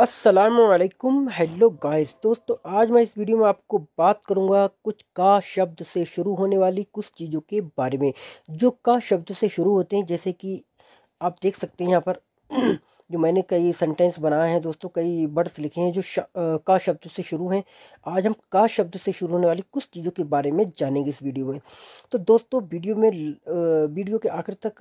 असलकुम hello guys दोस्तों आज मैं इस वीडियो में आपको बात करूंगा कुछ का शब्द से शुरू होने वाली कुछ चीज़ों के बारे में जो का शब्द से शुरू होते हैं जैसे कि आप देख सकते हैं यहाँ पर जो मैंने कई सेंटेंस बनाए हैं दोस्तों कई वर्ड्स लिखे हैं जो श, आ, का शब्द से शुरू हैं आज हम का शब्द से शुरू होने वाली कुछ चीज़ों के बारे में जानेंगे इस वीडियो में तो दोस्तों वीडियो में वीडियो के आखिर तक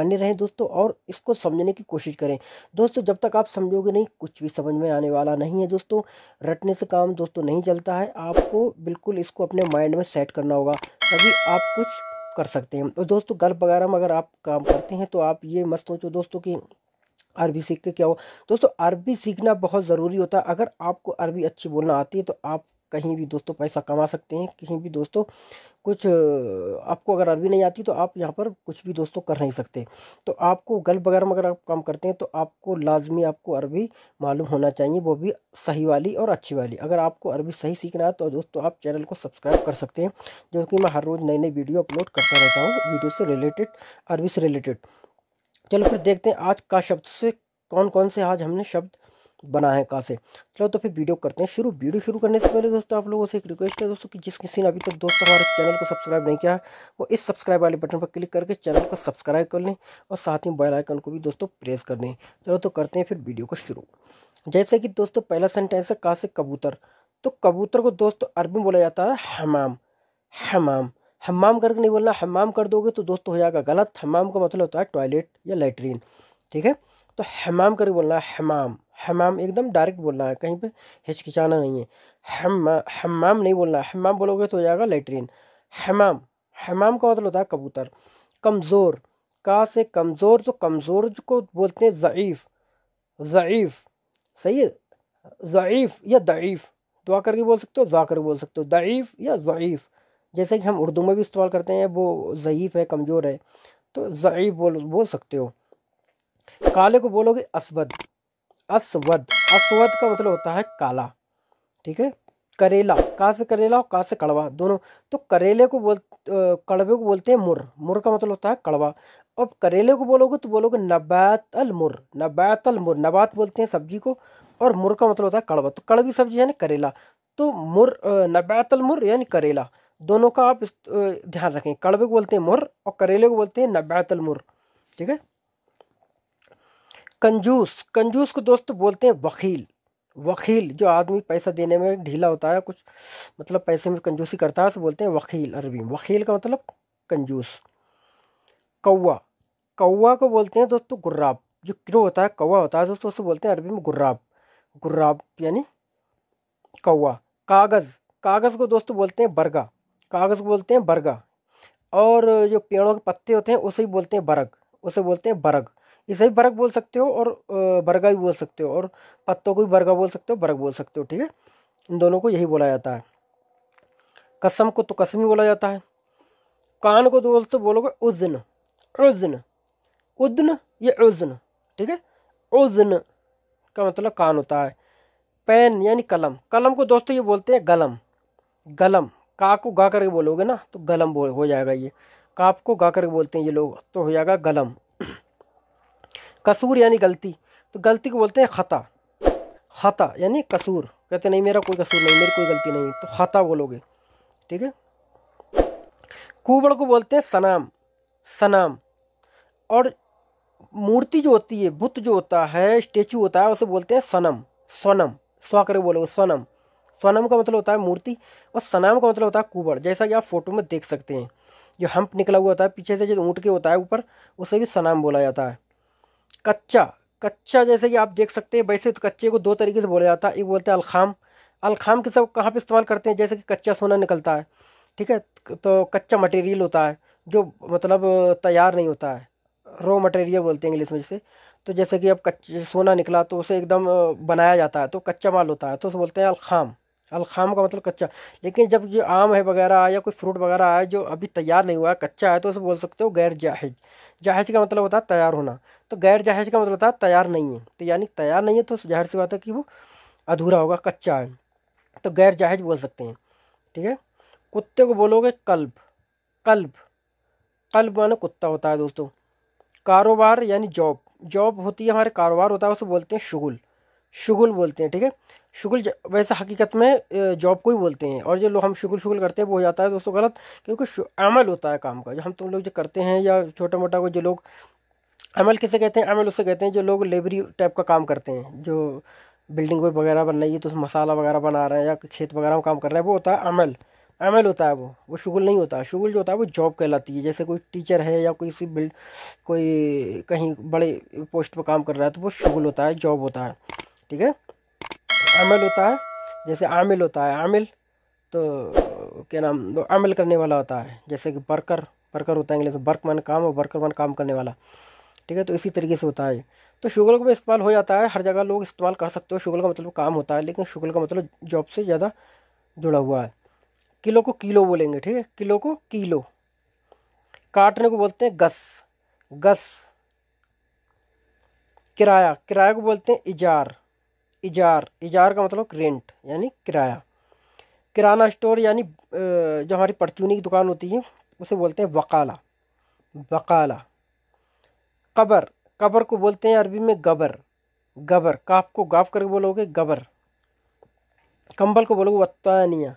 बने रहें दोस्तों और इसको समझने की कोशिश करें दोस्तों जब तक आप समझोगे नहीं कुछ भी समझ में आने वाला नहीं है दोस्तों रटने से काम दोस्तों नहीं चलता है आपको बिल्कुल इसको अपने माइंड में सेट करना होगा तभी आप कुछ कर सकते हैं और दोस्तों घर वगैरह में अगर आप काम करते हैं तो आप ये मत सोचो दोस्तों कि अरबी सीख के क्या हो दोस्तों अरबी सीखना बहुत ज़रूरी होता है अगर आपको अरबी अच्छी बोलना आती है तो आप कहीं भी दोस्तों पैसा कमा सकते हैं कहीं भी दोस्तों कुछ आपको अगर अरबी नहीं आती तो आप यहाँ पर कुछ भी दोस्तों कर नहीं सकते तो आपको गल बगैर में अगर आप काम करते हैं तो आपको लाजमी आपको अरबी मालूम होना चाहिए वो भी सही वाली और अच्छी वाली अगर आपको अरबी सही सीखना है तो दोस्तों आप चैनल को सब्सक्राइब कर सकते हैं जो कि मैं हर रोज़ नई नई वीडियो अपलोड करता रहता हूँ वीडियो से रिलेटेड अरबी से रिलेटेड चलो फिर देखते हैं आज का शब्द से कौन कौन से आज हमने शब्द बना है कहाँ से चलो तो फिर वीडियो करते हैं शुरू वीडियो शुरू करने से पहले दोस्तों आप लोगों से एक रिक्वेस्ट है दोस्तों कि जिस किसी ने अभी तक दोस्तों हमारे चैनल को सब्सक्राइब नहीं किया है वो इस सब्सक्राइब वाले बटन पर क्लिक करके चैनल को सब्सक्राइब कर लें और साथ ही बेल आइकन को भी दोस्तों प्रेस कर दें चलो तो करते हैं फिर वीडियो को शुरू जैसे कि दोस्तों पहला सेंटेंस है कहाँ से कबूतर तो कबूतर को दोस्तों अरबी में बोला जाता है हमाम हमाम हमाम करके नहीं बोलना हमाम कर दोगे तो दोस्तों हो जाएगा गलत हमाम का मतलब होता है टॉयलेट या लेटरिन ठीक है तो हमाम करके बोलना हमाम हमाम एकदम डायरेक्ट बोलना है कहीं पे हिचकिचाना नहीं है हमाम हम्म, हमाम नहीं बोलना हमाम बोलोगे तो हो जाएगा लेटरिन हमाम हमाम का मतलब होता है कबूतर कमज़ोर का से कमज़ोर तो कमज़ोर को बोलते हैं ज़ीफ़ ज़ीफ़ सही है ज़ीफ़ या दईफ़ दुआ करके बोल सकते हो जा कर बोल सकते हो दईफ़ या ज़ीफ़ जैसे कि हम उर्दू में भी इस्तेमाल करते हैं वो ज़ीफ़ है कमज़ोर है तो ज़ीफ़ बोल बोल सकते हो काले को बोलोगे असबद अश्वद अश्वद का मतलब होता है काला ठीक है करेला कहाँ से करेला और कहाँ से कड़वा दोनों तो करेले को बोल कड़वे को बोलते हैं मुर मुर का मतलब होता है कड़वा अब करेले को बोलोगे तो बोलोगे नबात अल मुर नबात अल मुर नबात बोलते हैं सब्जी को और मुर का मतलब होता है कड़वा तो कड़वी सब्जी यानी करेला तो मुर नबात अल मुर यानी करेला दोनों का आप ध्यान रखें कड़वे को बोलते हैं मुर और करेले को बोलते हैं नबात अल मुर ठीक है कंजूस कंजूस को दोस्त बोलते हैं वकील वकील जो आदमी पैसा देने में ढीला होता है कुछ मतलब पैसे में कंजूसी करता है उसे बोलते हैं वकील अरबी में वकील का मतलब कंजूस कौवा कौवा को बोलते हैं दोस्तों गुर्राब जो क्रो होता है कौवा होता है दोस्तों उसे बोलते हैं अरबी में गुर्राब गुर्राब यानी कौवा कागज़ कागज़ को दोस्तों बोलते हैं बरगा कागज़ को बोलते हैं बरगा और जो पेड़ों के पत्ते होते हैं उसे ही बोलते हैं बरग उसे बोलते हैं बरग इसे भी बर्ग बोल सकते हो और बरगा भी बोल सकते हो और पत्तों को भी बरगा बोल सकते हो बर्ग बोल सकते हो ठीक है इन दोनों को यही बोला जाता है कसम को तो कसम ही बोला जाता है कान को तो दोस्तों बोलोगे उजन उजन उदन ये उजन ठीक है उजन का मतलब कान होता है पेन यानी कलम कलम को दोस्तों ये बोलते हैं गलम गलम का को गा करके बोलोगे ना तो गलम बोल हो जाएगा ये काप को गा करके बोलते हैं ये लोग तो हो जाएगा गलम कसूर यानी गलती तो गलती को बोलते हैं ख़ता ख़ता यानी कसूर कहते नहीं मेरा कोई कसूर नहीं मेरी कोई गलती नहीं तो ख़ता बोलोगे ठीक है कुबड़ को बोलते हैं सनाम सनाम और मूर्ति जो होती है बुत जो होता है स्टेचू होता है उसे बोलते हैं सनम सोनम स्वा करके बोलोगे सोनम सोनम का मतलब होता है मूर्ति और सनाम का मतलब होता है कुबड़ जैसा कि आप फोटो में देख सकते हैं जो हम्प निकला हुआ होता है पीछे से जो ऊँट के होता है ऊपर उसे भी सनाम बोला जाता है कच्चा कच्चा जैसे कि आप देख सकते हैं वैसे तो कच्चे को दो तरीके से बोला जाता है एक बोलते हैं अलखाम अलखाम के सब कहाँ पे इस्तेमाल करते हैं जैसे कि कच्चा सोना निकलता है ठीक है तो कच्चा मटेरियल होता है जो मतलब तैयार नहीं होता है रॉ मटेरियल बोलते हैं इंग्लिश में जैसे तो जैसे कि अब कच्चे सोना निकला तो उसे एकदम बनाया जाता है तो कच्चा माल होता है तो उसे बोलते हैं अलखाम अलखाम का मतलब कच्चा लेकिन जब जो आम है वगैरह या कोई फ्रूट वगैरह आया जो अभी तैयार नहीं हुआ है कच्चा है तो उसे बोल सकते हो गैर जाहेज जाहेज का मतलब होता है तैयार होना तो गैर जाहेज का मतलब होता है तैयार नहीं है तो यानी तैयार नहीं है तो जाहिर सी बात है कि वो अधूरा होगा कच्चा है तो गैर जाहेज बोल सकते हैं ठीक है कुत्ते को बोलोगे कल्ब कल्ब कल्ब माना कुत्ता होता है दोस्तों कारोबार यानी जॉब जॉब होती है हमारे कारोबार होता है उसे बोलते हैं शुगुल शुगुल बोलते हैं ठीक है शुगल वैसे हकीकत में जॉब को ही बोलते हैं और जो लोग हम शुगल शुगल करते हैं वो हो जाता है दोस्तों गलत क्योंकि अमल होता है काम का जो हम तुम तो लोग जो करते हैं या छोटा मोटा को जो लोग अमल किसे कहते हैं अमल उसे कहते हैं जो लोग लेबरी टाइप का काम करते हैं जो बिल्डिंग वगैरह बन रही है तो मसाला वगैरह बना रहे हैं या खेत वगैरह में काम कर रहे हैं वो होता है अमल अमल होता है वो वो शुगल नहीं होता शुगल जो होता है वो जॉब कहलाती है जैसे कोई टीचर है या कोई बिल्ड कोई कहीं बड़े पोस्ट पर काम कर रहा है तो वो शुगल होता है जॉब होता है ठीक है अमल होता है जैसे आमिल होता है आमिल तो क्या नाम वो आमिल करने वाला होता है जैसे कि बर्कर बर्कर होता है इंग्लिश में बर्क काम और बर्कर मान काम करने वाला ठीक है तो इसी तरीके से होता है तो शुगल का इस्तेमाल हो जाता है हर जगह लोग इस्तेमाल कर सकते हो शुगल का मतलब काम होता है लेकिन शुगल का मतलब जॉब से ज़्यादा जुड़ा हुआ है किलो को किलो बोलेंगे ठीक है किलो को किलो काटने को बोलते हैं गस गस किराया किराया को बोलते हैं इजार इजार इजार का मतलब रेंट यानी किराया किराना स्टोर यानी जो हमारी परचूनी की दुकान होती है उसे बोलते हैं वकाला वकाला कबर कबर को बोलते हैं अरबी में गबर गबर काफ को गाफ करके बोलोगे गबर कंबल को बोलोगे वत्तानिया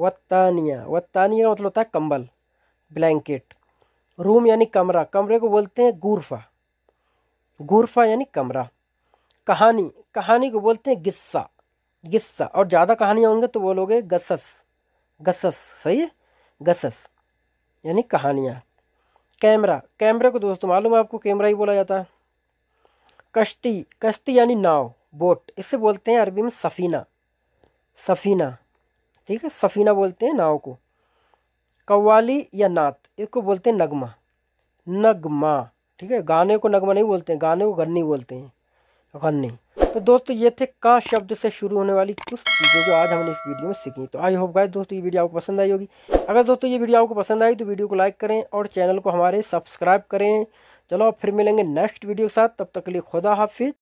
वत्तानिया वत्तानिया का मतलब होता है कंबल ब्लैंकेट रूम यानी कमरा कमरे को बोलते हैं गुरफा गुरफा यानी कमरा कहानी कहानी को बोलते हैं गिस्सा गिस्सा और ज़्यादा कहानियाँ होंगे तो बोलोगे गसस गसस सही है गसस यानी कहानियाँ कैमरा कैमरे को दोस्तों मालूम है आपको कैमरा ही बोला जाता है कश्ती कश्ती यानी नाव बोट इसे बोलते हैं अरबी में सफ़ीना सफ़ीना ठीक है सफ़ीना बोलते हैं नाव को कव्वाली या नात इसको बोलते हैं नगमा नगमा ठीक है गाने को नगमा नहीं बोलते हैं गाने को गन्नी बोलते हैं गन्ने तो दोस्तों ये थे का शब्द से शुरू होने वाली कुछ चीज़ें जो आज हमने इस वीडियो में सीखी तो आई होप गाइस दोस्तों ये वीडियो आपको पसंद आई होगी अगर दोस्तों ये वीडियो आपको पसंद आई तो वीडियो को लाइक करें और चैनल को हमारे सब्सक्राइब करें चलो अब फिर मिलेंगे नेक्स्ट वीडियो के साथ तब तक के लिए खुदा हाफिज़